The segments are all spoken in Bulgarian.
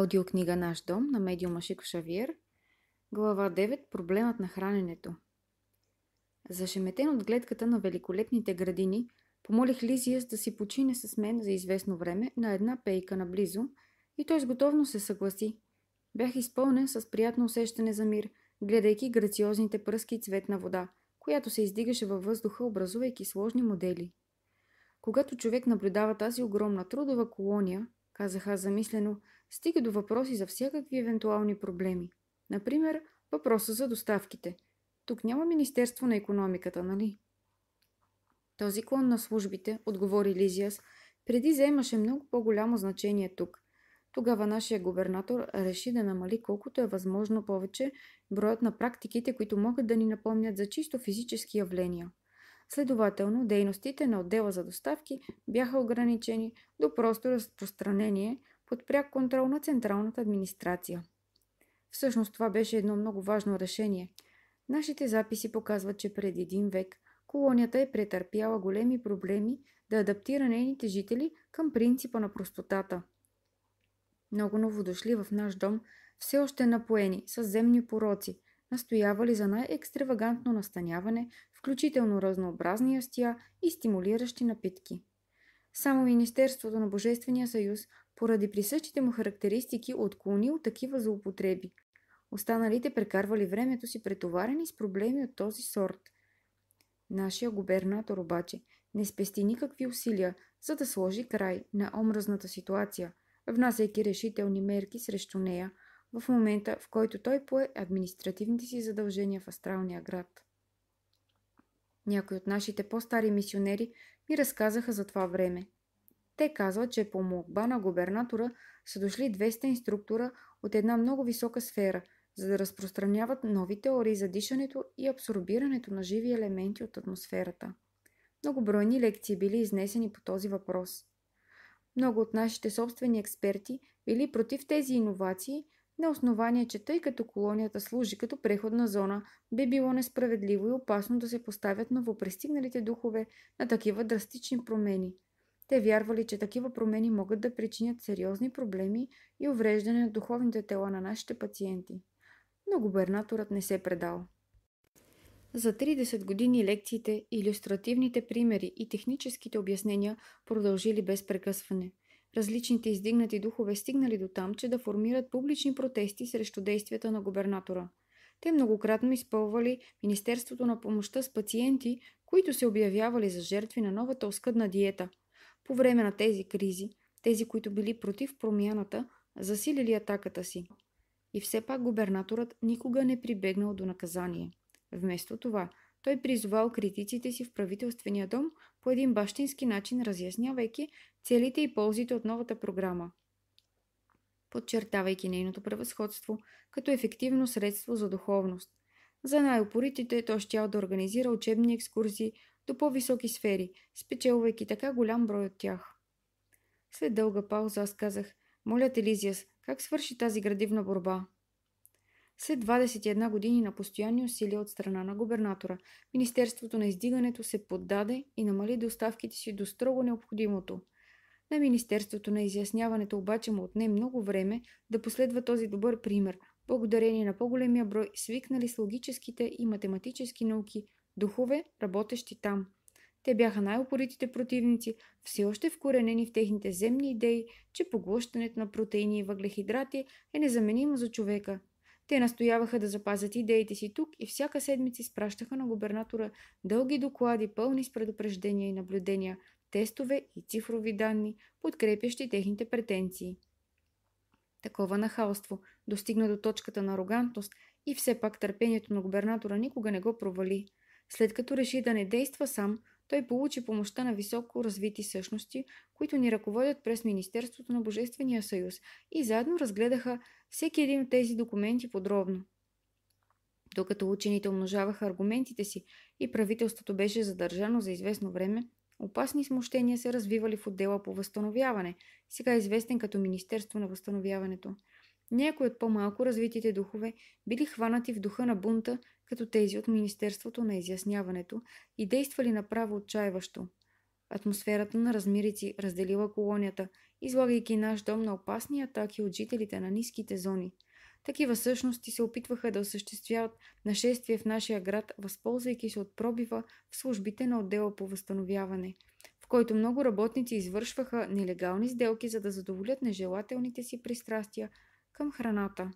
Аудиокнига Наш дом на медиума Шико Шавиер, глава 9 Проблемът на храненето. Зашеметен от гледката на великолепните градини, помолих Лизиас да си почине с мен за известно време на една пейка наблизо и той с се съгласи. Бях изпълнен с приятно усещане за мир, гледайки грациозните пръски и цветна вода, която се издигаше във въздуха, образувайки сложни модели. Когато човек наблюдава тази огромна трудова колония, казах аз замислено, стига до въпроси за всякакви евентуални проблеми. Например, въпроса за доставките. Тук няма Министерство на економиката, нали? Този клон на службите, отговори Лизиас, преди заемаше много по-голямо значение тук. Тогава нашия губернатор реши да намали колкото е възможно повече броят на практиките, които могат да ни напомнят за чисто физически явления. Следователно, дейностите на отдела за доставки бяха ограничени до просто разпространение под пряк контрол на Централната администрация. Всъщност това беше едно много важно решение. Нашите записи показват, че преди един век колонията е претърпяла големи проблеми да адаптира нейните жители към принципа на простотата. Много новодошли в наш дом все още напоени с земни пороци – настоявали за най-екстравагантно настаняване, включително разнообразни ястия и стимулиращи напитки. Само Министерството на Божествения съюз, поради присъщите му характеристики, отклонил такива злоупотреби. Останалите прекарвали времето си претоварени с проблеми от този сорт. Нашия губернатор обаче не спести никакви усилия, за да сложи край на омразната ситуация, внасяйки решителни мерки срещу нея – в момента, в който той пое административните си задължения в астралния град. Някои от нашите по-стари мисионери ми разказаха за това време. Те казват, че по молба на губернатора са дошли 200 инструктора от една много висока сфера, за да разпространяват нови теории за дишането и абсорбирането на живи елементи от атмосферата. Многобройни лекции били изнесени по този въпрос. Много от нашите собствени експерти били против тези иновации – на основание, че тъй като колонията служи като преходна зона, би било несправедливо и опасно да се поставят новопристигналите духове на такива драстични промени. Те вярвали, че такива промени могат да причинят сериозни проблеми и увреждане на духовните тела на нашите пациенти. Но губернаторът не се е предал. За 30 години лекциите, иллюстративните примери и техническите обяснения продължили без прекъсване – Различните издигнати духове стигнали до там, че да формират публични протести срещу действията на губернатора. Те многократно изпълвали Министерството на помощта с пациенти, които се обявявали за жертви на новата оскъдна диета. По време на тези кризи, тези, които били против промяната, засилили атаката си. И все пак губернаторът никога не прибегнал до наказание. Вместо това – той призовал критиците си в правителствения дом по един бащински начин, разяснявайки целите и ползите от новата програма, подчертавайки нейното превъзходство като ефективно средство за духовност. За най упоритите той е щял да организира учебни екскурзии до по-високи сфери, спечелвайки така голям брой от тях. След дълга пауза аз казах, моля Телизиас, как свърши тази градивна борба? След 21 години на постоянни усилия от страна на губернатора, Министерството на издигането се поддаде и намали доставките си до строго необходимото. На Министерството на изясняването обаче му отне много време да последва този добър пример, благодарение на по-големия брой свикнали с логическите и математически науки духове, работещи там. Те бяха най-опоритите противници, все още вкоренени в техните земни идеи, че поглъщането на протеини и въглехидрати е незаменимо за човека те настояваха да запазят идеите си тук и всяка седмица изпращаха на губернатора дълги доклади, пълни с предупреждения и наблюдения, тестове и цифрови данни, подкрепящи техните претенции. Такова нахалство достигна до точката на арогантност и все пак търпението на губернатора никога не го провали. След като реши да не действа сам, той получи помощта на високо развити същности, които ни ръководят през Министерството на Божествения съюз и заедно разгледаха всеки един от тези документи подробно. Докато учените умножаваха аргументите си и правителството беше задържано за известно време, опасни смущения се развивали в отдела по възстановяване, сега известен като Министерство на възстановяването. Някои от по-малко развитите духове били хванати в духа на бунта като тези от Министерството на изясняването и действали направо отчаиващо. Атмосферата на размирици разделила колонията, излагайки наш дом на опасни атаки от жителите на ниските зони. Такива същности се опитваха да осъществяват нашествие в нашия град, възползвайки се от пробива в службите на отдела по възстановяване, в който много работници извършваха нелегални сделки, за да задоволят нежелателните си пристрастия към храната.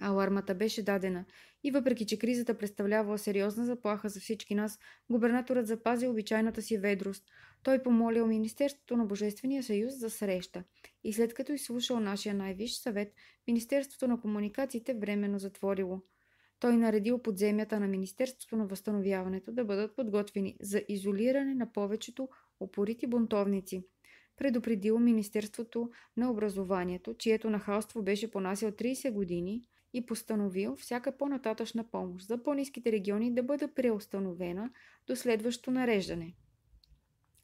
Алармата беше дадена и въпреки, че кризата представлявала сериозна заплаха за всички нас, губернаторът запази обичайната си ведрост. Той помолил Министерството на Божествения съюз за среща и след като изслушал нашия най виш съвет, Министерството на комуникациите временно затворило. Той наредил подземята на Министерството на възстановяването да бъдат подготвени за изолиране на повечето опорити бунтовници – предупредил Министерството на образованието, чието нахалство беше понасял 30 години, и постановил всяка по-нататъчна помощ за по-низките региони да бъде преустановена до следващото нареждане.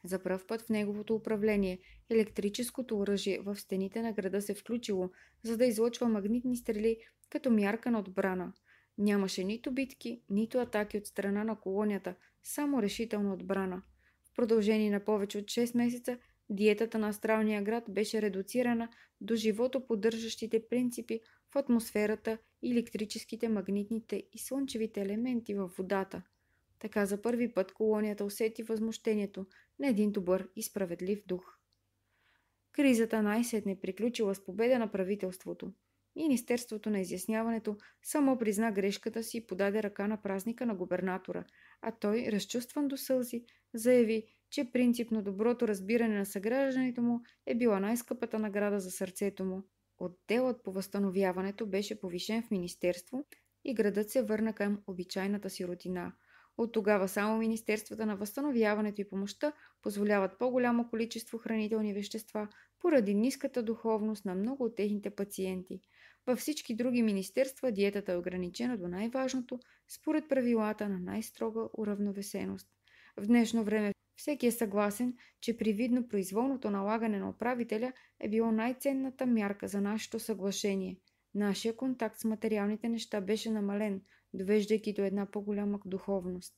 За пръв път в неговото управление електрическото оръжие в стените на града се включило, за да излъчва магнитни стрели като мярка на отбрана. Нямаше нито битки, нито атаки от страна на колонията, само решителна отбрана. В продължение на повече от 6 месеца диетата на астралния град беше редуцирана до живото поддържащите принципи в атмосферата, електрическите, магнитните и слънчевите елементи във водата. Така за първи път колонията усети възмущението на един добър и справедлив дух. Кризата най-сетне приключила с победа на правителството. Министерството на изясняването само призна грешката си и подаде ръка на празника на губернатора, а той, разчувстван до сълзи, заяви, че принципно доброто разбиране на съгражданите му е била най-скъпата награда за сърцето му Отделът по възстановяването беше повишен в министерство и градът се върна към обичайната си родина. От тогава само Министерствата на възстановяването и помощта позволяват по-голямо количество хранителни вещества поради ниската духовност на много от техните пациенти. Във всички други министерства диетата е ограничена до най-важното според правилата на най-строга уравновесеност. В днешно време всеки е съгласен, че привидно произволното налагане на управителя е било най-ценната мярка за нашето съглашение. Нашия контакт с материалните неща беше намален, довеждайки до една по-голяма духовност.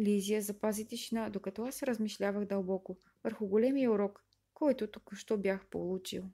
Лизия запази тишина, докато аз размишлявах дълбоко върху големия урок, който току-що бях получил.